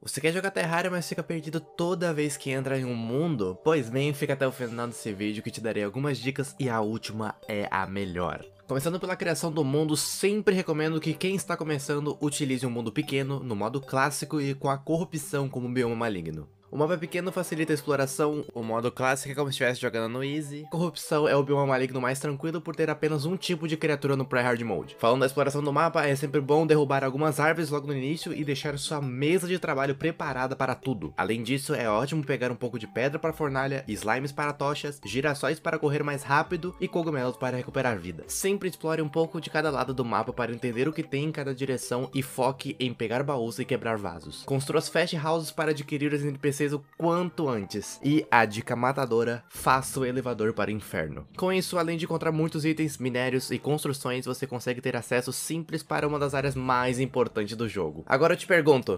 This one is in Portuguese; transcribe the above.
Você quer jogar Terraria, mas fica perdido toda vez que entra em um mundo? Pois bem, fica até o final desse vídeo que te darei algumas dicas e a última é a melhor. Começando pela criação do mundo, sempre recomendo que quem está começando utilize um mundo pequeno, no modo clássico e com a corrupção como bioma maligno. O mapa é pequeno facilita a exploração, o modo clássico é como se estivesse jogando no Easy. Corrupção é o bioma maligno mais tranquilo por ter apenas um tipo de criatura no Pre-Hard Mode. Falando da exploração do mapa, é sempre bom derrubar algumas árvores logo no início e deixar sua mesa de trabalho preparada para tudo. Além disso, é ótimo pegar um pouco de pedra para fornalha, slimes para tochas, girassóis para correr mais rápido e cogumelos para recuperar vida. Sempre explore um pouco de cada lado do mapa para entender o que tem em cada direção e foque em pegar baús e quebrar vasos. Construa as fast houses para adquirir os NPCs NPCs o quanto antes. E a dica matadora, faça o elevador para o inferno. Com isso, além de encontrar muitos itens, minérios e construções, você consegue ter acesso simples para uma das áreas mais importantes do jogo. Agora eu te pergunto,